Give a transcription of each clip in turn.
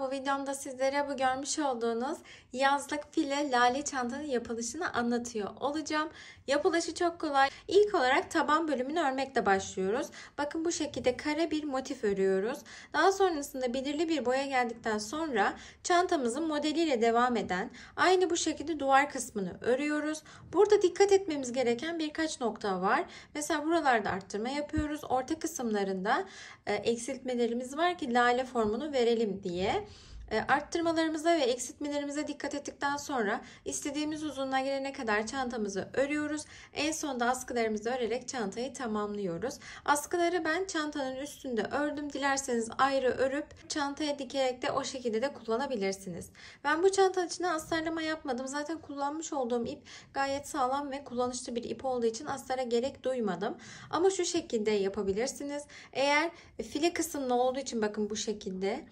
bu videomda sizlere bu görmüş olduğunuz yazlık file lale çantanın yapılışını anlatıyor olacağım. Yapılışı çok kolay. İlk olarak taban bölümünü örmekle başlıyoruz. Bakın bu şekilde kare bir motif örüyoruz. Daha sonrasında belirli bir boya geldikten sonra çantamızın modeliyle devam eden aynı bu şekilde duvar kısmını örüyoruz. Burada dikkat etmemiz gereken birkaç nokta var. Mesela buralarda arttırma yapıyoruz. Orta kısımlarında e, eksiltmelerimiz var ki lale formunu verelim diye. E, arttırmalarımıza ve eksiltmelerimize dikkat ettikten sonra istediğimiz uzunluğa gelene kadar çantamızı örüyoruz. En sonda askılarımızı örerek çantayı tamamlıyoruz. Askıları ben çantanın üstünde ördüm. Dilerseniz ayrı örüp çantaya dikerek de o şekilde de kullanabilirsiniz. Ben bu çantanın içine astarlama yapmadım. Zaten kullanmış olduğum ip gayet sağlam ve kullanışlı bir ip olduğu için astara gerek duymadım. Ama şu şekilde yapabilirsiniz. Eğer file kısımlı olduğu için bakın bu şekilde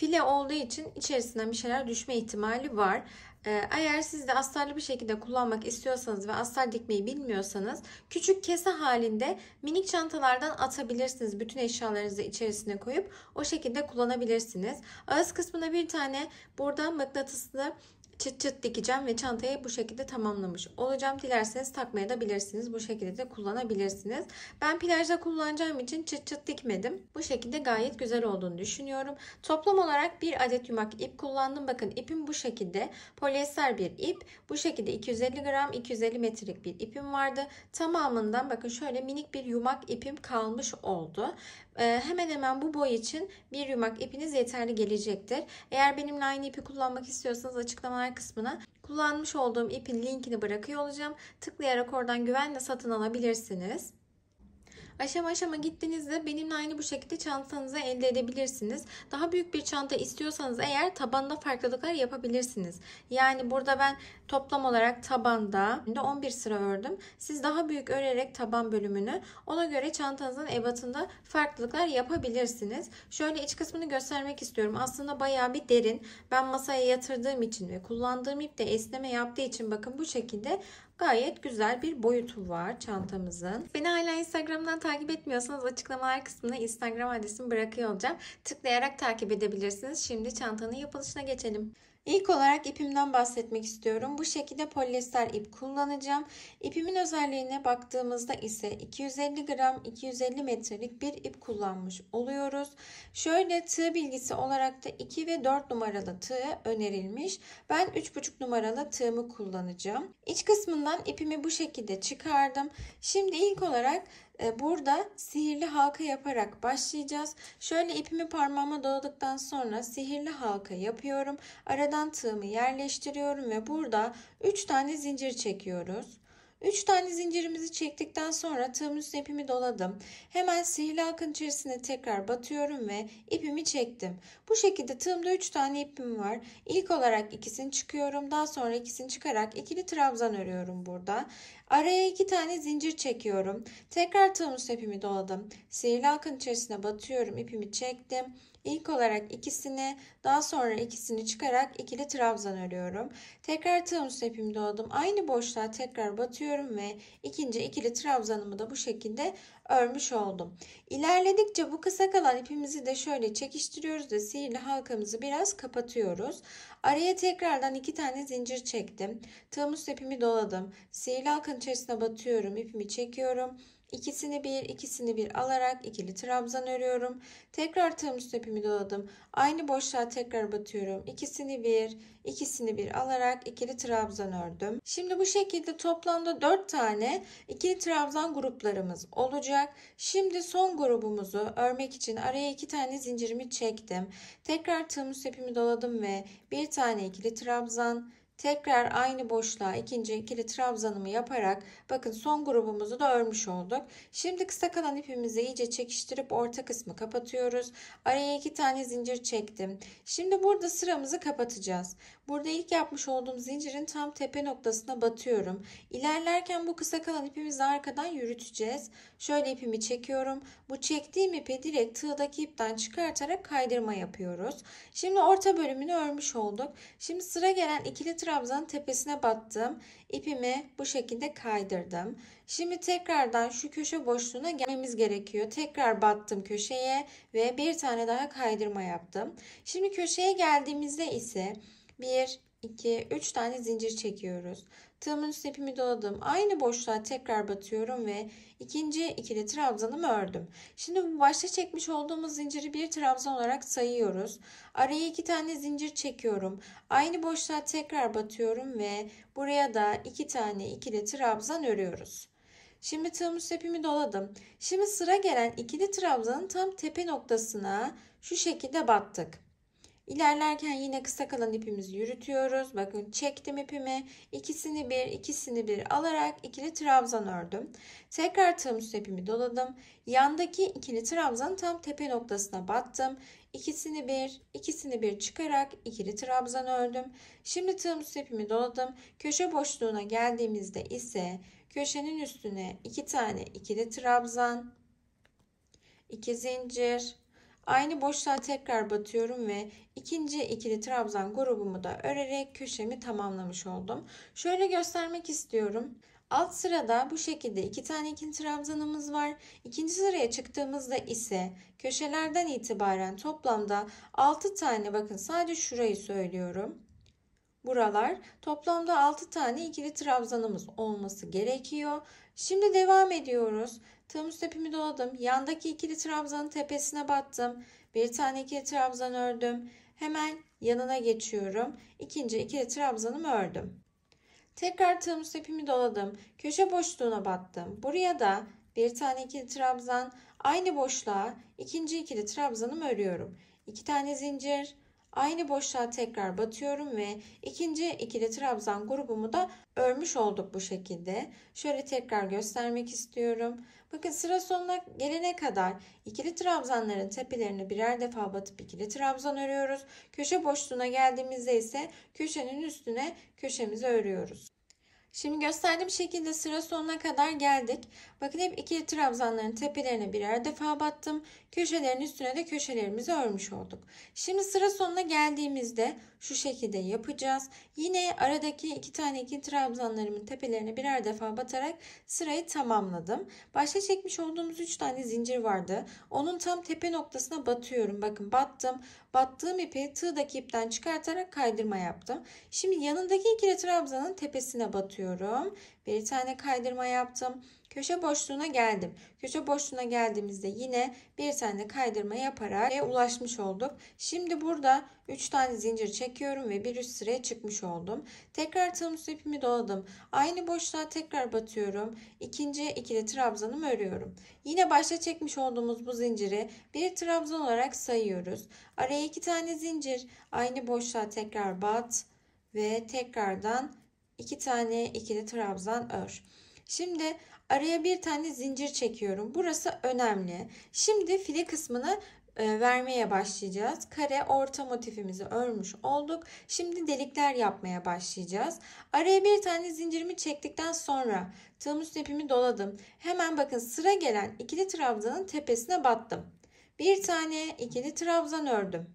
File olduğu için içerisinden bir şeyler düşme ihtimali var. Ee, eğer siz de astarlı bir şekilde kullanmak istiyorsanız ve astar dikmeyi bilmiyorsanız küçük kese halinde minik çantalardan atabilirsiniz. Bütün eşyalarınızı içerisine koyup o şekilde kullanabilirsiniz. Ağız kısmına bir tane buradan mıknatıslı çıt çıt dikeceğim ve çantayı bu şekilde tamamlamış olacağım. Dilerseniz takmaya da bilirsiniz. Bu şekilde de kullanabilirsiniz. Ben plajda kullanacağım için çıt çıt dikmedim. Bu şekilde gayet güzel olduğunu düşünüyorum. Toplam olarak bir adet yumak ip kullandım. Bakın ipim bu şekilde. Polyester bir ip. Bu şekilde 250 gram 250 metrelik bir ipim vardı. Tamamından bakın şöyle minik bir yumak ipim kalmış oldu. Ee, hemen hemen bu boy için bir yumak ipiniz yeterli gelecektir. Eğer benimle aynı ipi kullanmak istiyorsanız açıklamalar kısmına kullanmış olduğum ipin linkini bırakıyor olacağım. Tıklayarak oradan güvenle satın alabilirsiniz. Aşama aşama gittiğinizde benimle aynı bu şekilde çantanızı elde edebilirsiniz. Daha büyük bir çanta istiyorsanız eğer tabanda farklılıklar yapabilirsiniz. Yani burada ben toplam olarak tabanda 11 sıra ördüm. Siz daha büyük örerek taban bölümünü ona göre çantanızın ebatında farklılıklar yapabilirsiniz. Şöyle iç kısmını göstermek istiyorum. Aslında bayağı bir derin. Ben masaya yatırdığım için ve kullandığım ip de esneme yaptığı için bakın bu şekilde gayet güzel bir boyutu var çantamızın. Beni hala Instagram'dan takip etmiyorsanız açıklamalar kısmına Instagram adresimi bırakıyor olacağım. Tıklayarak takip edebilirsiniz. Şimdi çantanın yapılışına geçelim. İlk olarak ipimden bahsetmek istiyorum. Bu şekilde polyester ip kullanacağım. İpimin özelliğine baktığımızda ise 250 gram 250 metrelik bir ip kullanmış oluyoruz. Şöyle tığ bilgisi olarak da 2 ve 4 numaralı tığ önerilmiş. Ben 3,5 numaralı tığımı kullanacağım. İç kısmından ipimi bu şekilde çıkardım. Şimdi ilk olarak ee, burada sihirli halka yaparak başlayacağız. Şöyle ipimi parmağıma doladıktan sonra sihirli halka yapıyorum. Aradan tığımı yerleştiriyorum ve burada 3 tane zincir çekiyoruz. Üç tane zincirimizi çektikten sonra tığım üstüne ipimi doladım. Hemen sihirli akın içerisine tekrar batıyorum ve ipimi çektim. Bu şekilde tığımda üç tane ipim var. İlk olarak ikisini çıkıyorum. Daha sonra ikisini çıkarak ikili trabzan örüyorum burada. Araya iki tane zincir çekiyorum. Tekrar tığım üstüne ipimi doladım. Sihirli akın içerisine batıyorum. ipimi çektim. İlk olarak ikisini daha sonra ikisini çıkarak ikili trabzan örüyorum. Tekrar tığım ipimde oldum. Aynı boşluğa tekrar batıyorum ve ikinci ikili trabzanımı da bu şekilde örmüş oldum. İlerledikçe bu kısa kalan ipimizi de şöyle çekiştiriyoruz da sihirli halkamızı biraz kapatıyoruz. Araya tekrardan iki tane zincir çektim. Tığım ipimi doladım. Sihirli halkanın içerisine batıyorum. ipimi çekiyorum. İkisini bir, ikisini bir alarak ikili trabzan örüyorum. Tekrar tığım üstü ipimi doladım. Aynı boşluğa tekrar batıyorum. İkisini bir, ikisini bir alarak ikili trabzan ördüm. Şimdi bu şekilde toplamda 4 tane ikili trabzan gruplarımız olacak. Şimdi son grubumuzu örmek için araya iki tane zincirimi çektim. Tekrar tığım üstü ipimi doladım ve bir tane ikili trabzan, Tekrar aynı boşluğa ikinci ikili trabzanımı yaparak bakın son grubumuzu da örmüş olduk. Şimdi kısa kalan ipimizi iyice çekiştirip orta kısmı kapatıyoruz. Araya iki tane zincir çektim. Şimdi burada sıramızı kapatacağız. Burada ilk yapmış olduğum zincirin tam tepe noktasına batıyorum. İlerlerken bu kısa kalan ipimizi arkadan yürüteceğiz. Şöyle ipimi çekiyorum. Bu çektiğim ipi direkt tığdaki ipten çıkartarak kaydırma yapıyoruz. Şimdi orta bölümünü örmüş olduk. Şimdi sıra gelen ikili trabzanın tepesine battım. İpimi bu şekilde kaydırdım. Şimdi tekrardan şu köşe boşluğuna gelmemiz gerekiyor. Tekrar battım köşeye ve bir tane daha kaydırma yaptım. Şimdi köşeye geldiğimizde ise 1, 2, 3 tane zincir çekiyoruz. Tığımın üstüne ipimi doladım. Aynı boşluğa tekrar batıyorum ve ikinci ikili trabzanımı ördüm. Şimdi bu başta çekmiş olduğumuz zinciri bir trabzan olarak sayıyoruz. Araya iki tane zincir çekiyorum. Aynı boşluğa tekrar batıyorum ve buraya da iki tane ikili trabzan örüyoruz. Şimdi tığım üst ipimi doladım. Şimdi sıra gelen ikili trabzanın tam tepe noktasına şu şekilde battık. İlerlerken yine kısa kalan ipimizi yürütüyoruz. Bakın çektim ipimi. İkisini bir, ikisini bir alarak ikili trabzan ördüm. Tekrar tığım üstü ipimi doladım. Yandaki ikili trabzan tam tepe noktasına battım. İkisini bir, ikisini bir çıkarak ikili trabzan ördüm. Şimdi tığım üstü ipimi doladım. Köşe boşluğuna geldiğimizde ise köşenin üstüne iki tane ikili trabzan, iki zincir, Aynı boşluğa tekrar batıyorum ve ikinci ikili trabzan grubumu da örerek köşemi tamamlamış oldum. Şöyle göstermek istiyorum. Alt sırada bu şekilde iki tane ikili trabzanımız var. İkinci sıraya çıktığımızda ise köşelerden itibaren toplamda 6 tane bakın sadece şurayı söylüyorum. Buralar toplamda 6 tane ikili trabzanımız olması gerekiyor. Şimdi devam ediyoruz. Tığımız tepimi doladım. Yandaki ikili trabzanın tepesine battım. Bir tane ikili trabzan ördüm. Hemen yanına geçiyorum. İkinci ikili trabzanımı ördüm. Tekrar tığımız tepimi doladım. Köşe boşluğuna battım. Buraya da bir tane ikili trabzan aynı boşluğa ikinci ikili trabzanımı örüyorum. İki tane zincir, Aynı boşluğa tekrar batıyorum ve ikinci ikili trabzan grubumu da örmüş olduk bu şekilde. Şöyle tekrar göstermek istiyorum. Bakın sıra sonuna gelene kadar ikili trabzanların tepelerini birer defa batıp ikili trabzan örüyoruz. Köşe boşluğuna geldiğimizde ise köşenin üstüne köşemizi örüyoruz. Şimdi gösterdiğim şekilde sıra sonuna kadar geldik. Bakın hep iki trabzanların tepelerine birer defa battım. Köşelerin üstüne de köşelerimizi örmüş olduk. Şimdi sıra sonuna geldiğimizde şu şekilde yapacağız. Yine aradaki iki tane iki trabzanlarımın tepelerine birer defa batarak sırayı tamamladım. Başta çekmiş olduğumuz üç tane zincir vardı. Onun tam tepe noktasına batıyorum. Bakın battım. Battığım ipi tığdaki ipten çıkartarak kaydırma yaptım. Şimdi yanındaki iki trabzanın tepesine batıyorum kapatıyorum. Bir tane kaydırma yaptım. Köşe boşluğuna geldim. Köşe boşluğuna geldiğimizde yine bir tane kaydırma yaparak ulaşmış olduk. Şimdi burada 3 tane zincir çekiyorum ve bir üst sıraya çıkmış oldum. Tekrar tığımız ipimi doladım. Aynı boşluğa tekrar batıyorum. İkinci ikili trabzanımı örüyorum. Yine başta çekmiş olduğumuz bu zinciri bir trabzan olarak sayıyoruz. Araya iki tane zincir aynı boşluğa tekrar bat ve tekrardan 2 tane ikili trabzan ör. Şimdi araya bir tane zincir çekiyorum. Burası önemli. Şimdi file kısmını e, vermeye başlayacağız. Kare orta motifimizi örmüş olduk. Şimdi delikler yapmaya başlayacağız. Araya bir tane zincirimi çektikten sonra tığım üstü ipimi doladım. Hemen bakın sıra gelen ikili trabzanın tepesine battım. Bir tane ikili trabzan ördüm.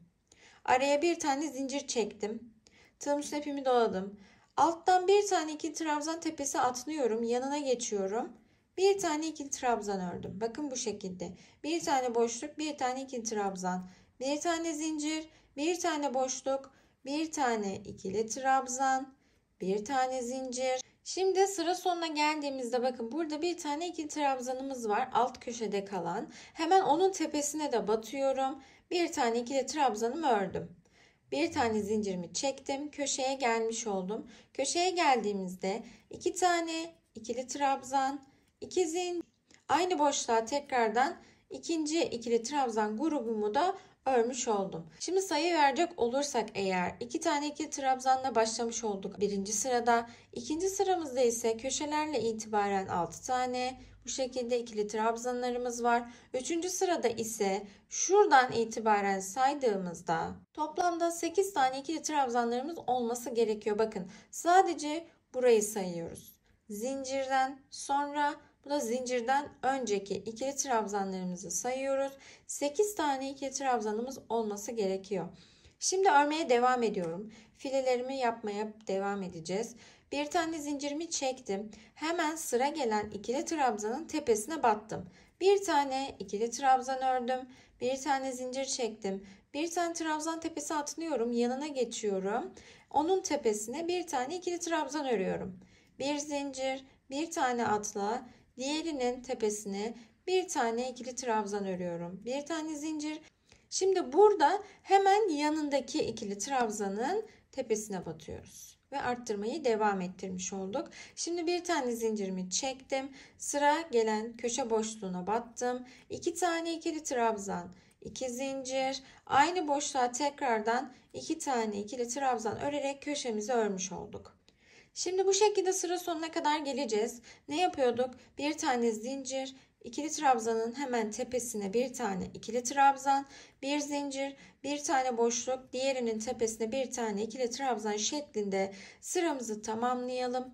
Araya bir tane zincir çektim. Tığım üstü ipimi doladım. Alttan bir tane ikili trabzan tepesi atlıyorum. Yanına geçiyorum. Bir tane ikili trabzan ördüm. Bakın bu şekilde. Bir tane boşluk, bir tane ikili trabzan. Bir tane zincir, bir tane boşluk, bir tane ikili trabzan, bir tane zincir. Şimdi sıra sonuna geldiğimizde bakın burada bir tane ikili trabzanımız var alt köşede kalan. Hemen onun tepesine de batıyorum. Bir tane ikili trabzanımı ördüm. Bir tane zincirimi çektim. Köşeye gelmiş oldum. Köşeye geldiğimizde iki tane ikili trabzan, iki zincir. Aynı boşluğa tekrardan ikinci ikili trabzan grubumu da örmüş oldum. Şimdi sayı verecek olursak eğer iki tane ikili trabzanla başlamış olduk birinci sırada. ikinci sıramızda ise köşelerle itibaren 6 tane, bu şekilde ikili trabzanlarımız var. Üçüncü sırada ise şuradan itibaren saydığımızda toplamda 8 tane ikili trabzanlarımız olması gerekiyor. Bakın sadece burayı sayıyoruz. Zincirden sonra bu da zincirden önceki ikili trabzanlarımızı sayıyoruz. 8 tane ikili trabzanımız olması gerekiyor. Şimdi örmeye devam ediyorum. Filelerimi yapmaya devam edeceğiz. Bir tane zincirimi çektim. Hemen sıra gelen ikili trabzanın tepesine battım. Bir tane ikili trabzan ördüm. Bir tane zincir çektim. Bir tane trabzan tepesi atlıyorum. Yanına geçiyorum. Onun tepesine bir tane ikili trabzan örüyorum. Bir zincir, bir tane atla, diğerinin tepesine bir tane ikili trabzan örüyorum. Bir tane zincir. Şimdi burada hemen yanındaki ikili trabzanın tepesine batıyoruz ve arttırmayı devam ettirmiş olduk. Şimdi bir tane zincirimi çektim. Sıra gelen köşe boşluğuna battım. 2 tane ikili trabzan, 2 zincir. Aynı boşluğa tekrardan 2 tane ikili trabzan örerek köşemizi örmüş olduk. Şimdi bu şekilde sıra sonuna kadar geleceğiz. Ne yapıyorduk? Bir tane zincir, ikili trabzanın hemen tepesine bir tane ikili trabzan, bir zincir, bir tane boşluk, diğerinin tepesine bir tane ikili trabzan şeklinde sıramızı tamamlayalım.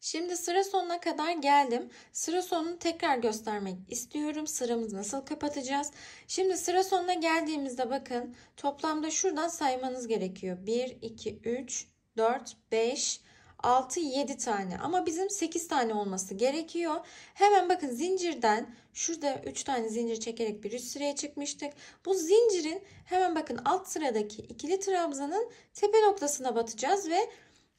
Şimdi sıra sonuna kadar geldim. Sıra sonunu tekrar göstermek istiyorum. Sıramızı nasıl kapatacağız? Şimdi sıra sonuna geldiğimizde bakın toplamda şuradan saymanız gerekiyor. 1, 2, 3, 4, 5, 6, 7 tane ama bizim 8 tane olması gerekiyor. Hemen bakın zincirden şurada 3 tane zincir çekerek bir üst sıraya çıkmıştık. Bu zincirin hemen bakın alt sıradaki ikili trabzanın tepe noktasına batacağız ve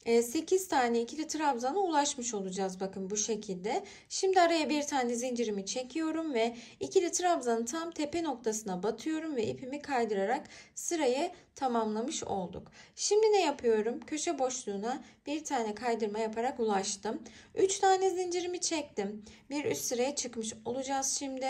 8 ee, tane ikili trabzana ulaşmış olacağız bakın bu şekilde. Şimdi araya bir tane zincirimi çekiyorum ve ikili trabzanın tam tepe noktasına batıyorum ve ipimi kaydırarak sırayı tamamlamış olduk. Şimdi ne yapıyorum? Köşe boşluğuna bir tane kaydırma yaparak ulaştım. 3 tane zincirimi çektim. Bir üst sıraya çıkmış olacağız şimdi.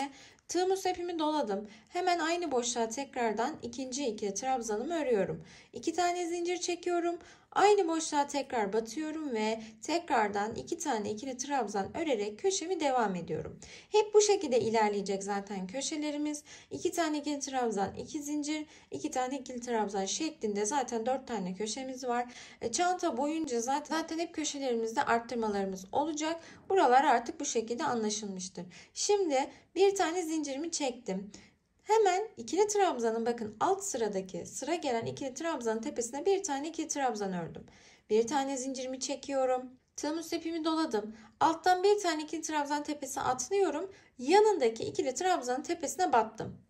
Tığımız ipimi doladım. Hemen aynı boşluğa tekrardan ikinci ikili trabzanımı örüyorum. İki tane zincir çekiyorum. Aynı boşluğa tekrar batıyorum ve tekrardan iki tane ikili trabzan örerek köşemi devam ediyorum. Hep bu şekilde ilerleyecek zaten köşelerimiz. İki tane ikili trabzan, iki zincir, iki tane ikili trabzan şeklinde zaten dört tane köşemiz var. E, çanta boyunca zaten, zaten hep köşelerimizde arttırmalarımız olacak. Buralar artık bu şekilde anlaşılmıştır. Şimdi bir tane zincirimi çektim. Hemen ikili trabzanın bakın alt sıradaki sıra gelen ikili trabzanın tepesine bir tane ikili trabzan ördüm. Bir tane zincirimi çekiyorum. Tığım üst ipimi doladım. Alttan bir tane ikili trabzan tepesine atlıyorum. Yanındaki ikili trabzanın tepesine battım.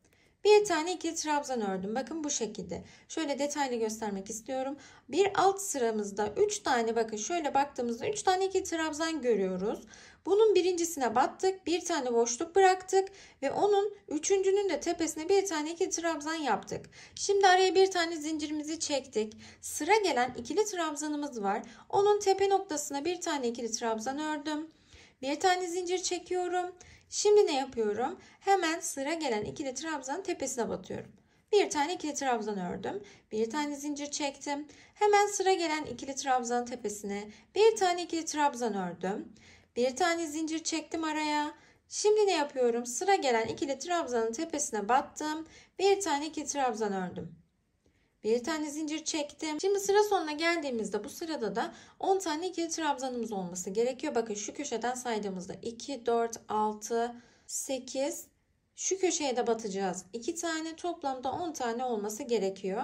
Bir tane ikili trabzan ördüm. Bakın bu şekilde. Şöyle detaylı göstermek istiyorum. Bir alt sıramızda 3 tane bakın şöyle baktığımızda 3 tane ikili trabzan görüyoruz. Bunun birincisine battık. Bir tane boşluk bıraktık. Ve onun üçüncünün de tepesine bir tane ikili trabzan yaptık. Şimdi araya bir tane zincirimizi çektik. Sıra gelen ikili trabzanımız var. Onun tepe noktasına bir tane ikili trabzan ördüm. Bir tane zincir çekiyorum. Şimdi ne yapıyorum? Hemen sıra gelen ikili trabzanın tepesine batıyorum. Bir tane ikili trabzan ördüm. Bir tane zincir çektim. Hemen sıra gelen ikili trabzanın tepesine bir tane ikili trabzan ördüm. Bir tane zincir çektim araya. Şimdi ne yapıyorum? Sıra gelen ikili trabzanın tepesine battım. Bir tane ikili trabzan ördüm bir tane zincir çektim. Şimdi sıra sonuna geldiğimizde bu sırada da 10 tane ikili trabzanımız olması gerekiyor. Bakın şu köşeden saydığımızda 2, 4, 6, 8 şu köşeye de batacağız. 2 tane toplamda 10 tane olması gerekiyor.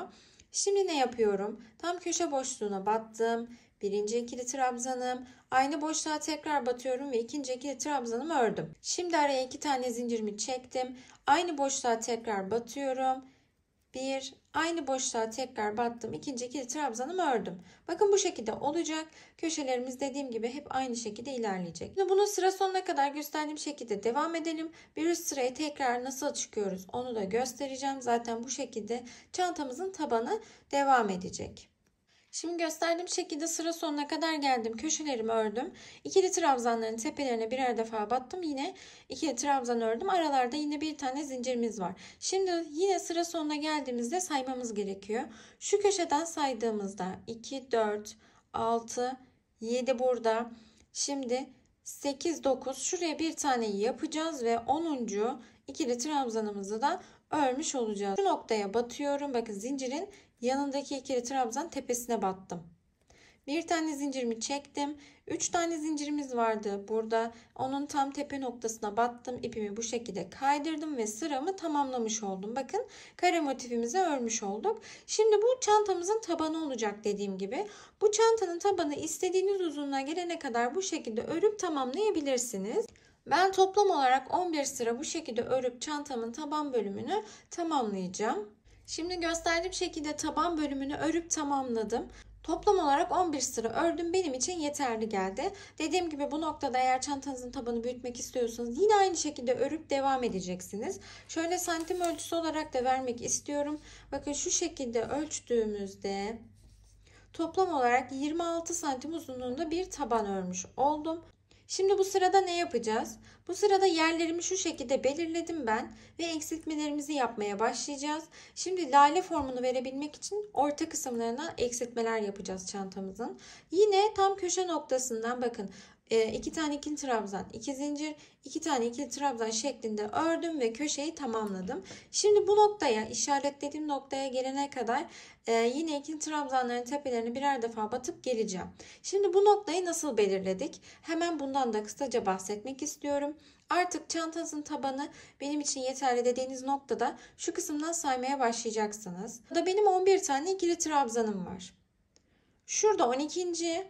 Şimdi ne yapıyorum? Tam köşe boşluğuna battım. Birinci ikili trabzanım. Aynı boşluğa tekrar batıyorum ve ikinci ikili trabzanımı ördüm. Şimdi araya iki tane zincirimi çektim. Aynı boşluğa tekrar batıyorum. 1, Aynı boşluğa tekrar battım. İkinci ikili trabzanımı ördüm. Bakın bu şekilde olacak. Köşelerimiz dediğim gibi hep aynı şekilde ilerleyecek. Şimdi bunu sıra sonuna kadar gösterdiğim şekilde devam edelim. Bir üst sıraya tekrar nasıl çıkıyoruz onu da göstereceğim. Zaten bu şekilde çantamızın tabanı devam edecek. Şimdi gösterdiğim şekilde sıra sonuna kadar geldim. Köşelerimi ördüm. İkili trabzanların tepelerine birer defa battım. Yine ikili trabzan ördüm. Aralarda yine bir tane zincirimiz var. Şimdi yine sıra sonuna geldiğimizde saymamız gerekiyor. Şu köşeden saydığımızda 2, 4, 6, 7 burada. Şimdi 8, 9 şuraya bir tane yapacağız ve 10. ikili trabzanımızı da örmüş olacağız. Şu noktaya batıyorum. Bakın zincirin Yanındaki ikili trabzan tepesine battım. Bir tane zincirimi çektim. Üç tane zincirimiz vardı burada. Onun tam tepe noktasına battım. İpimi bu şekilde kaydırdım ve sıramı tamamlamış oldum. Bakın kare motifimizi örmüş olduk. Şimdi bu çantamızın tabanı olacak dediğim gibi. Bu çantanın tabanı istediğiniz uzunluğa gelene kadar bu şekilde örüp tamamlayabilirsiniz. Ben toplam olarak 11 sıra bu şekilde örüp çantamın taban bölümünü tamamlayacağım. Şimdi gösterdiğim şekilde taban bölümünü örüp tamamladım. Toplam olarak 11 sıra ördüm. Benim için yeterli geldi. Dediğim gibi bu noktada eğer çantanızın tabanı büyütmek istiyorsanız yine aynı şekilde örüp devam edeceksiniz. Şöyle santim ölçüsü olarak da vermek istiyorum. Bakın şu şekilde ölçtüğümüzde toplam olarak 26 santim uzunluğunda bir taban örmüş oldum. Şimdi bu sırada ne yapacağız? Bu sırada yerlerimi şu şekilde belirledim ben ve eksiltmelerimizi yapmaya başlayacağız. Şimdi lale formunu verebilmek için orta kısımlarına eksiltmeler yapacağız çantamızın. Yine tam köşe noktasından bakın e, iki tane ikili trabzan, iki zincir, iki tane ikili trabzan şeklinde ördüm ve köşeyi tamamladım. Şimdi bu noktaya, işaretlediğim noktaya gelene kadar e, yine ikili trabzanların tepelerini birer defa batıp geleceğim. Şimdi bu noktayı nasıl belirledik? Hemen bundan da kısaca bahsetmek istiyorum. Artık çantanızın tabanı benim için yeterli dediğiniz noktada şu kısımdan saymaya başlayacaksınız. Burada benim 11 tane ikili trabzanım var. Şurada 12.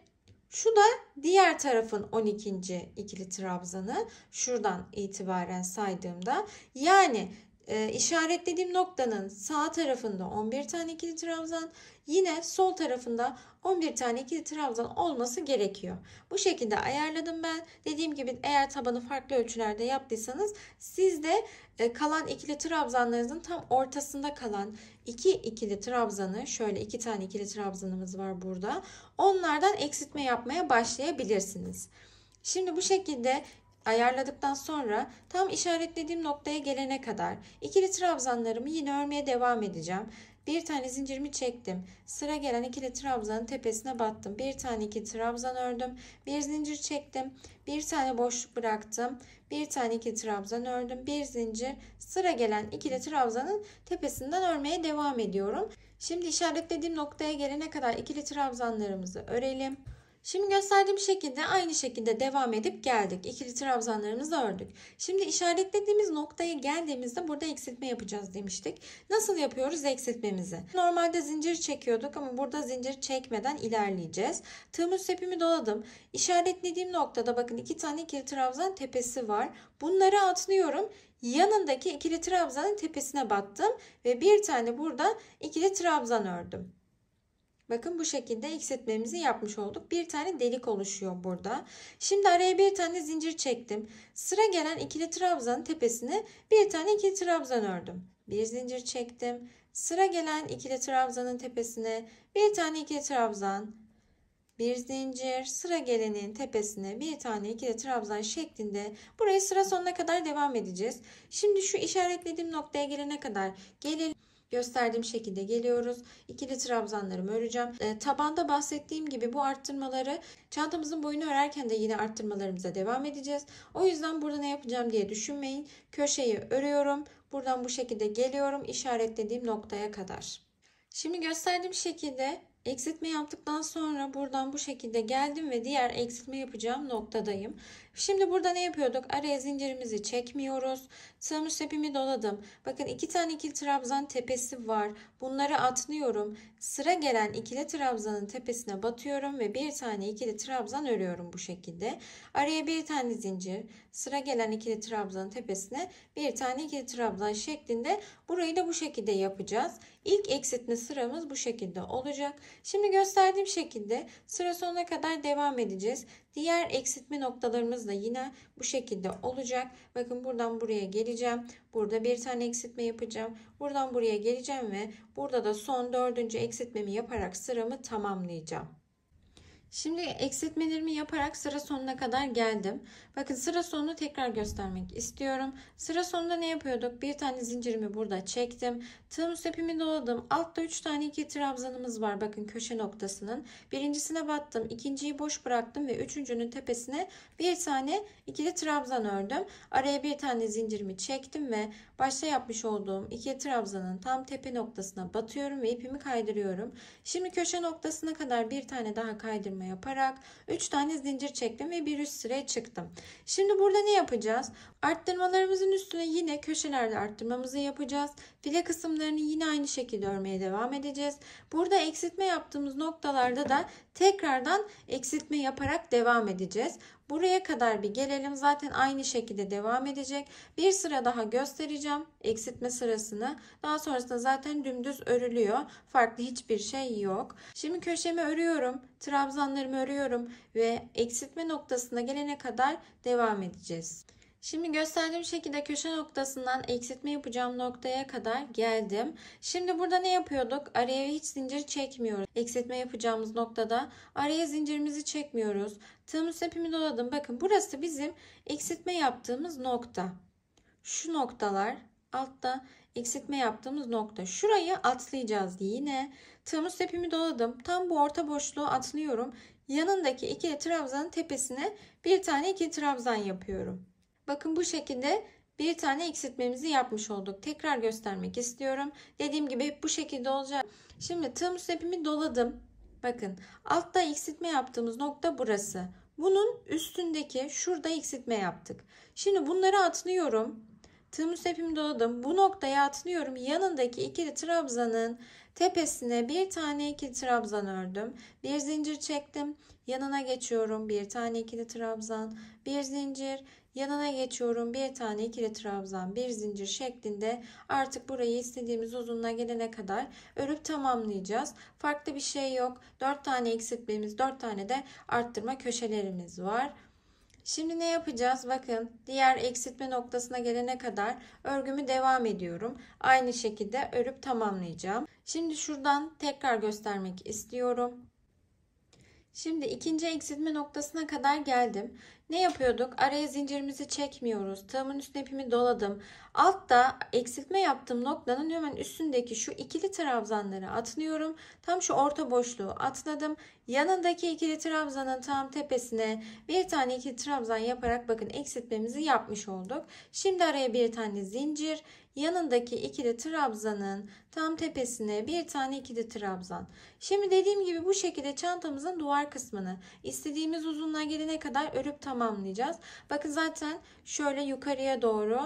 Şu da diğer tarafın 12. ikili trabzanı şuradan itibaren saydığımda yani e, işaretlediğim noktanın sağ tarafında 11 tane ikili trabzan yine sol tarafında 11 tane ikili trabzan olması gerekiyor. Bu şekilde ayarladım ben. Dediğim gibi eğer tabanı farklı ölçülerde yaptıysanız siz de e, kalan ikili trabzanlarınızın tam ortasında kalan 2 ikili trabzanı şöyle iki tane ikili trabzanımız var burada. Onlardan eksiltme yapmaya başlayabilirsiniz. Şimdi bu şekilde ayarladıktan sonra tam işaretlediğim noktaya gelene kadar ikili trabzanlarımı yine örmeye devam edeceğim. Bir tane zincirimi çektim. Sıra gelen ikili trabzanın tepesine battım. Bir tane iki trabzan ördüm. Bir zincir çektim. Bir tane boşluk bıraktım. Bir tane iki trabzan ördüm. Bir zincir sıra gelen ikili trabzanın tepesinden örmeye devam ediyorum. Şimdi işaretlediğim noktaya gelene kadar ikili trabzanlarımızı örelim. Şimdi gösterdiğim şekilde aynı şekilde devam edip geldik. İkili trabzanlarımızı ördük. Şimdi işaretlediğimiz noktaya geldiğimizde burada eksiltme yapacağız demiştik. Nasıl yapıyoruz eksiltmemizi? Normalde zincir çekiyorduk ama burada zincir çekmeden ilerleyeceğiz. Tığımız sepimi doladım. İşaretlediğim noktada bakın iki tane ikili trabzan tepesi var. Bunları atlıyorum yanındaki ikili trabzanın tepesine battım ve bir tane burada ikili trabzan ördüm. Bakın bu şekilde eksiltmemizi yapmış olduk. Bir tane delik oluşuyor burada. Şimdi araya bir tane zincir çektim. Sıra gelen ikili trabzanın tepesine bir tane ikili trabzan ördüm. Bir zincir çektim. Sıra gelen ikili trabzanın tepesine bir tane ikili trabzan, bir zincir, sıra gelenin tepesine bir tane ikili trabzan şeklinde burayı sıra sonuna kadar devam edeceğiz. Şimdi şu işaretlediğim noktaya gelene kadar gelelim gösterdiğim şekilde geliyoruz. İkili trabzanlarımı öreceğim. E, tabanda bahsettiğim gibi bu arttırmaları çantamızın boyunu örerken de yine arttırmalarımıza devam edeceğiz. O yüzden burada ne yapacağım diye düşünmeyin. Köşeyi örüyorum. Buradan bu şekilde geliyorum işaretlediğim noktaya kadar. Şimdi gösterdiğim şekilde eksiltme yaptıktan sonra buradan bu şekilde geldim ve diğer eksiltme yapacağım noktadayım. Şimdi burada ne yapıyorduk? Araya zincirimizi çekmiyoruz. Sığmış tepimi doladım. Bakın iki tane ikili trabzan tepesi var. Bunları atlıyorum. Sıra gelen ikili trabzanın tepesine batıyorum ve bir tane ikili trabzan örüyorum bu şekilde. Araya bir tane zincir. Sıra gelen ikili trabzanın tepesine bir tane ikili trabzan şeklinde burayı da bu şekilde yapacağız. İlk eksiltme sıramız bu şekilde olacak. Şimdi gösterdiğim şekilde sıra sonuna kadar devam edeceğiz. Diğer eksiltme noktalarımız da yine bu şekilde olacak. Bakın buradan buraya geleceğim. Burada bir tane eksiltme yapacağım. Buradan buraya geleceğim ve burada da son dördüncü eksiltmemi yaparak sıramı tamamlayacağım. Şimdi eksiltmelerimi yaparak sıra sonuna kadar geldim. Bakın sıra sonunu tekrar göstermek istiyorum. Sıra sonunda ne yapıyorduk? Bir tane zincirimi burada çektim. Tığım ipimi doladım. Altta 3 tane iki trabzanımız var. Bakın köşe noktasının. Birincisine battım. ikinciyi boş bıraktım ve üçüncünün tepesine bir tane ikili trabzan ördüm. Araya bir tane zincirimi çektim ve başta yapmış olduğum iki trabzanın tam tepe noktasına batıyorum ve ipimi kaydırıyorum. Şimdi köşe noktasına kadar bir tane daha kaydırma yaparak 3 tane zincir çektim ve bir üst sıraya çıktım. Şimdi burada ne yapacağız? Arttırmalarımızın üstüne yine köşelerde arttırmamızı yapacağız. File kısımlarını yine aynı şekilde örmeye devam edeceğiz. Burada eksiltme yaptığımız noktalarda da tekrardan eksiltme yaparak devam edeceğiz. Buraya kadar bir gelelim. Zaten aynı şekilde devam edecek. Bir sıra daha göstereceğim eksiltme sırasını. Daha sonrasında zaten dümdüz örülüyor. Farklı hiçbir şey yok. Şimdi köşemi örüyorum. Trabzanlarımı örüyorum ve eksiltme noktasına gelene kadar devam edeceğiz. Şimdi gösterdiğim şekilde köşe noktasından eksiltme yapacağım noktaya kadar geldim. Şimdi burada ne yapıyorduk? Araya hiç zincir çekmiyoruz. Eksiltme yapacağımız noktada araya zincirimizi çekmiyoruz. Tığımız ipimi doladım. Bakın burası bizim eksiltme yaptığımız nokta. Şu noktalar altta eksiltme yaptığımız nokta. Şurayı atlayacağız yine. Tığımız tepimi doladım. Tam bu orta boşluğu atlıyorum. Yanındaki ikili trabzanın tepesine bir tane ikili trabzan yapıyorum. Bakın bu şekilde bir tane eksiltmemizi yapmış olduk. Tekrar göstermek istiyorum. Dediğim gibi hep bu şekilde olacak. Şimdi tığımız ipimi doladım. Bakın altta eksiltme yaptığımız nokta burası. Bunun üstündeki şurada eksiltme yaptık. Şimdi bunları atlıyorum. Tığımız ipimi doladım. Bu noktaya atlıyorum. Yanındaki ikili trabzanın tepesine bir tane ikili trabzan ördüm. Bir zincir çektim. Yanına geçiyorum. Bir tane ikili trabzan. Bir zincir. Yanına geçiyorum. Bir tane ikili trabzan, bir zincir şeklinde artık burayı istediğimiz uzunluğa gelene kadar örüp tamamlayacağız. Farklı bir şey yok. 4 tane eksiltmemiz, 4 tane de arttırma köşelerimiz var. Şimdi ne yapacağız? Bakın diğer eksiltme noktasına gelene kadar örgümü devam ediyorum. Aynı şekilde örüp tamamlayacağım. Şimdi şuradan tekrar göstermek istiyorum. Şimdi ikinci eksiltme noktasına kadar geldim. Ne yapıyorduk? Araya zincirimizi çekmiyoruz. Tığımın üstüne ipimi doladım. Altta eksiltme yaptığım noktanın hemen üstündeki şu ikili trabzanları atlıyorum. Tam şu orta boşluğu atladım. Yanındaki ikili trabzanın tam tepesine bir tane ikili trabzan yaparak bakın eksiltmemizi yapmış olduk. Şimdi araya bir tane zincir. Yanındaki ikili trabzanın tam tepesine bir tane ikili trabzan. Şimdi dediğim gibi bu şekilde çantamızın duvar kısmını istediğimiz uzunluğa gelene kadar örüp tamamlayacağız. Bakın zaten şöyle yukarıya doğru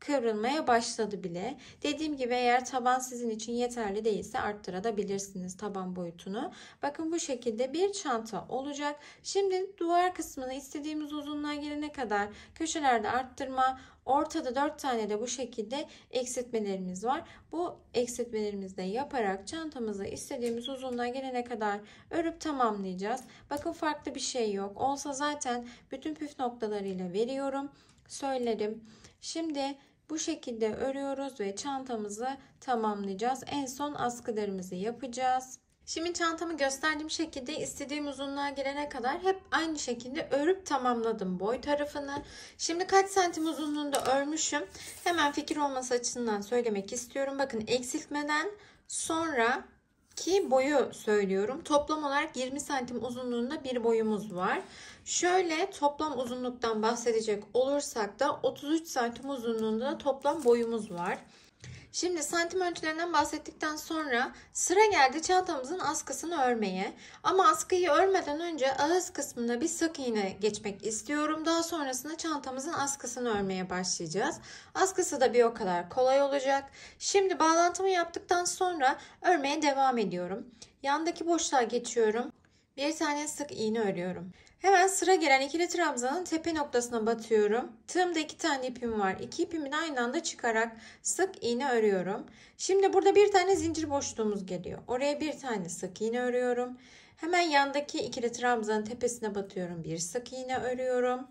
kıvrılmaya başladı bile. Dediğim gibi eğer taban sizin için yeterli değilse arttırabilirsiniz taban boyutunu. Bakın bu şekilde bir çanta olacak. Şimdi duvar kısmını istediğimiz uzunluğa gelene kadar köşelerde arttırma, ortada 4 tane de bu şekilde eksiltmelerimiz var. Bu eksiltmelerimizi de yaparak çantamızı istediğimiz uzunluğa gelene kadar örüp tamamlayacağız. Bakın farklı bir şey yok. Olsa zaten bütün püf noktalarıyla veriyorum, söylerim. Şimdi bu şekilde örüyoruz ve çantamızı tamamlayacağız. En son askılarımızı yapacağız. Şimdi çantamı gösterdiğim şekilde istediğim uzunluğa gelene kadar hep aynı şekilde örüp tamamladım boy tarafını. Şimdi kaç santim uzunluğunda örmüşüm hemen fikir olması açısından söylemek istiyorum. Bakın eksiltmeden sonra ki boyu söylüyorum. Toplam olarak 20 santim uzunluğunda bir boyumuz var. Şöyle toplam uzunluktan bahsedecek olursak da 33 santim uzunluğunda toplam boyumuz var. Şimdi santim ölçülerinden bahsettikten sonra sıra geldi çantamızın askısını örmeye. Ama askıyı örmeden önce ağız kısmına bir sık iğne geçmek istiyorum. Daha sonrasında çantamızın askısını örmeye başlayacağız. Askısı da bir o kadar kolay olacak. Şimdi bağlantımı yaptıktan sonra örmeye devam ediyorum. Yandaki boşluğa geçiyorum. Bir tane sık iğne örüyorum. Hemen sıra gelen ikili trabzanın tepe noktasına batıyorum. Tığımda iki tane ipim var. İki ipimin aynı anda çıkarak sık iğne örüyorum. Şimdi burada bir tane zincir boşluğumuz geliyor. Oraya bir tane sık iğne örüyorum. Hemen yandaki ikili trabzanın tepesine batıyorum. Bir sık iğne örüyorum.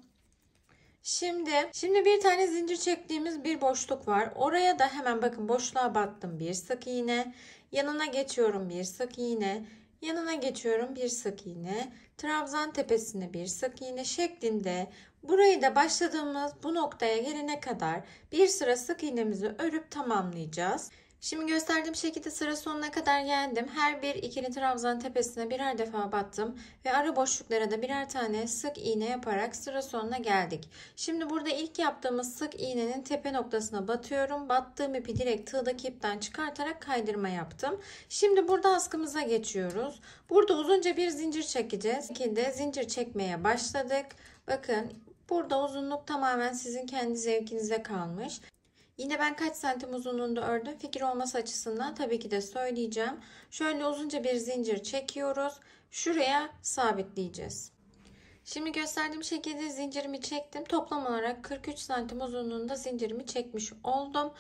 Şimdi şimdi bir tane zincir çektiğimiz bir boşluk var. Oraya da hemen bakın boşluğa battım bir sık iğne. Yanına geçiyorum bir sık iğne. Yanına geçiyorum bir sık iğne. Trabzan tepesine bir sık iğne şeklinde burayı da başladığımız bu noktaya gelene kadar bir sıra sık iğnemizi örüp tamamlayacağız. Şimdi gösterdiğim şekilde sıra sonuna kadar geldim. Her bir ikili trabzan tepesine birer defa battım ve ara boşluklara da birer tane sık iğne yaparak sıra sonuna geldik. Şimdi burada ilk yaptığımız sık iğnenin tepe noktasına batıyorum. Battığım ipi direkt tığdaki ipten çıkartarak kaydırma yaptım. Şimdi burada askımıza geçiyoruz. Burada uzunca bir zincir çekeceğiz. Şekilde zincir çekmeye başladık. Bakın Burada uzunluk tamamen sizin kendi zevkinize kalmış. Yine ben kaç santim uzunluğunda ördüm fikir olması açısından tabii ki de söyleyeceğim. Şöyle uzunca bir zincir çekiyoruz. Şuraya sabitleyeceğiz. Şimdi gösterdiğim şekilde zincirimi çektim. Toplam olarak 43 santim uzunluğunda zincirimi çekmiş oldum.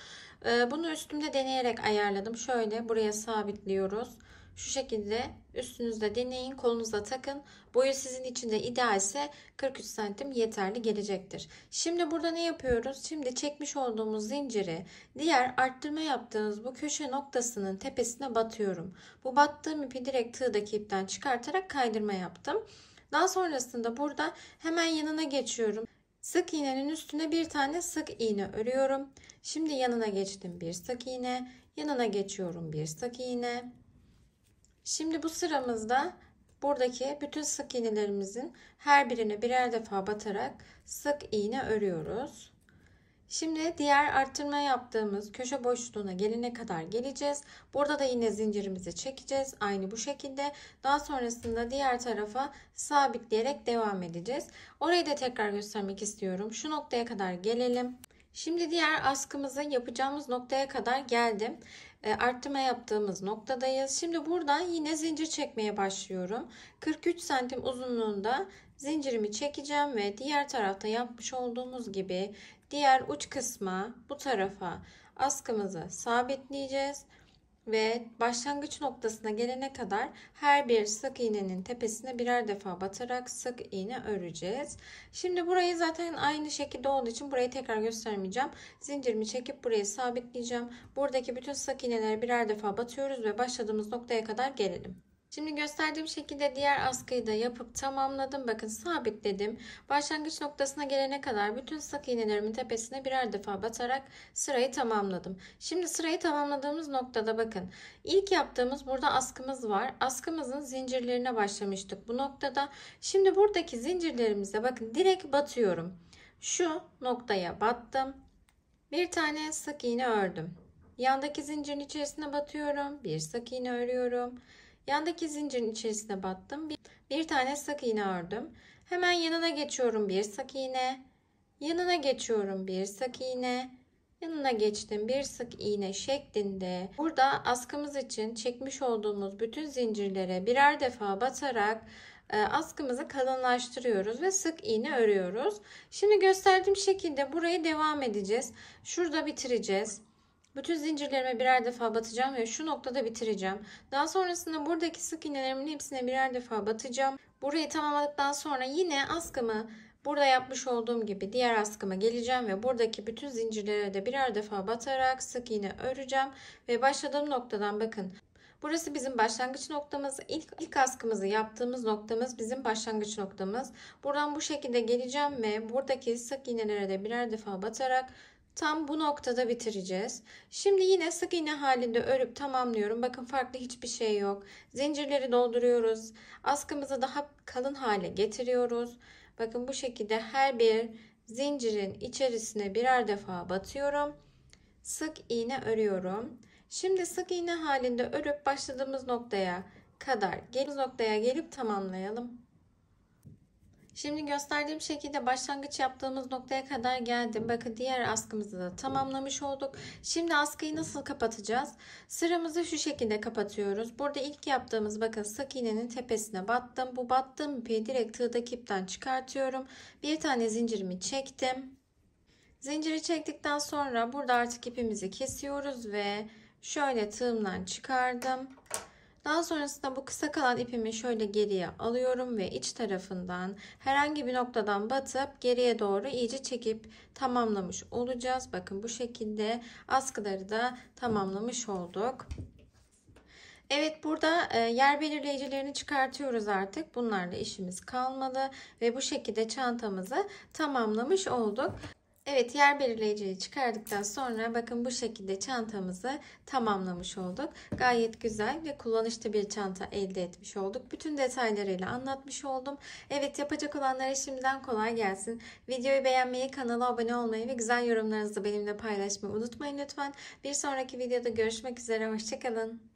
Ee, bunu üstümde deneyerek ayarladım. Şöyle buraya sabitliyoruz. Şu şekilde üstünüzde deneyin, kolunuzda takın. Boyu sizin için de idealse 43 santim yeterli gelecektir. Şimdi burada ne yapıyoruz? Şimdi çekmiş olduğumuz zinciri diğer arttırma yaptığınız bu köşe noktasının tepesine batıyorum. Bu battığım ipi direkt tığdaki ipten çıkartarak kaydırma yaptım. Daha sonrasında burada hemen yanına geçiyorum. Sık iğnenin üstüne bir tane sık iğne örüyorum. Şimdi yanına geçtim bir sık iğne, yanına geçiyorum bir sık iğne, Şimdi bu sıramızda buradaki bütün sık iğnelerimizin her birine birer defa batarak sık iğne örüyoruz. Şimdi diğer arttırma yaptığımız köşe boşluğuna gelene kadar geleceğiz. Burada da yine zincirimizi çekeceğiz. Aynı bu şekilde. Daha sonrasında diğer tarafa sabitleyerek devam edeceğiz. Orayı da tekrar göstermek istiyorum. Şu noktaya kadar gelelim. Şimdi diğer askımızı yapacağımız noktaya kadar geldim. E, arttırma yaptığımız noktadayız. Şimdi buradan yine zincir çekmeye başlıyorum. 43 santim uzunluğunda zincirimi çekeceğim ve diğer tarafta yapmış olduğumuz gibi diğer uç kısma bu tarafa askımızı sabitleyeceğiz ve başlangıç noktasına gelene kadar her bir sık iğnenin tepesine birer defa batarak sık iğne öreceğiz. Şimdi burayı zaten aynı şekilde olduğu için burayı tekrar göstermeyeceğim. Zincirimi çekip burayı sabitleyeceğim. Buradaki bütün sık iğneleri birer defa batıyoruz ve başladığımız noktaya kadar gelelim. Şimdi gösterdiğim şekilde diğer askıyı da yapıp tamamladım. Bakın sabitledim. Başlangıç noktasına gelene kadar bütün sık iğnelerimin tepesine birer defa batarak sırayı tamamladım. Şimdi sırayı tamamladığımız noktada bakın. İlk yaptığımız burada askımız var. Askımızın zincirlerine başlamıştık bu noktada. Şimdi buradaki zincirlerimize bakın direkt batıyorum. Şu noktaya battım. Bir tane sık iğne ördüm. Yandaki zincirin içerisine batıyorum. Bir sık iğne örüyorum. Yandaki zincirin içerisine battım. Bir, bir tane sık iğne ördüm. Hemen yanına geçiyorum bir sık iğne. Yanına geçiyorum bir sık iğne. Yanına geçtim bir sık iğne şeklinde. Burada askımız için çekmiş olduğumuz bütün zincirlere birer defa batarak e, askımızı kalınlaştırıyoruz ve sık iğne örüyoruz. Şimdi gösterdiğim şekilde burayı devam edeceğiz. Şurada bitireceğiz. Bütün zincirlerime birer defa batacağım ve şu noktada bitireceğim. Daha sonrasında buradaki sık iğnelerimin hepsine birer defa batacağım. Burayı tamamladıktan sonra yine askımı burada yapmış olduğum gibi diğer askıma geleceğim ve buradaki bütün zincirlere de birer defa batarak sık iğne öreceğim ve başladığım noktadan bakın Burası bizim başlangıç noktamız. İlk, ilk askımızı yaptığımız noktamız bizim başlangıç noktamız. Buradan bu şekilde geleceğim ve buradaki sık iğnelere de birer defa batarak Tam bu noktada bitireceğiz. Şimdi yine sık iğne halinde örüp tamamlıyorum. Bakın farklı hiçbir şey yok. Zincirleri dolduruyoruz. Askımızı daha kalın hale getiriyoruz. Bakın bu şekilde her bir zincirin içerisine birer defa batıyorum. Sık iğne örüyorum. Şimdi sık iğne halinde örüp başladığımız noktaya kadar gelip noktaya gelip tamamlayalım. Şimdi gösterdiğim şekilde başlangıç yaptığımız noktaya kadar geldim. Bakın diğer askımızı da tamamlamış olduk. Şimdi askıyı nasıl kapatacağız? Sıramızı şu şekilde kapatıyoruz. Burada ilk yaptığımız bakın sık iğnenin tepesine battım. Bu battığım ipi direkt tığdaki ipten çıkartıyorum. Bir tane zincirimi çektim. Zinciri çektikten sonra burada artık ipimizi kesiyoruz ve şöyle tığımdan çıkardım. Daha sonrasında bu kısa kalan ipimi şöyle geriye alıyorum ve iç tarafından herhangi bir noktadan batıp geriye doğru iyice çekip tamamlamış olacağız. Bakın bu şekilde askıları da tamamlamış olduk. Evet burada e, yer belirleyicilerini çıkartıyoruz artık. Bunlarla işimiz kalmadı ve bu şekilde çantamızı tamamlamış olduk. Evet yer belirleyiciyi çıkardıktan sonra bakın bu şekilde çantamızı tamamlamış olduk. Gayet güzel ve kullanışlı bir çanta elde etmiş olduk. Bütün detaylarıyla anlatmış oldum. Evet yapacak olanlara şimdiden kolay gelsin. Videoyu beğenmeyi, kanala abone olmayı ve güzel yorumlarınızı benimle paylaşmayı unutmayın lütfen. Bir sonraki videoda görüşmek üzere. Hoşçakalın.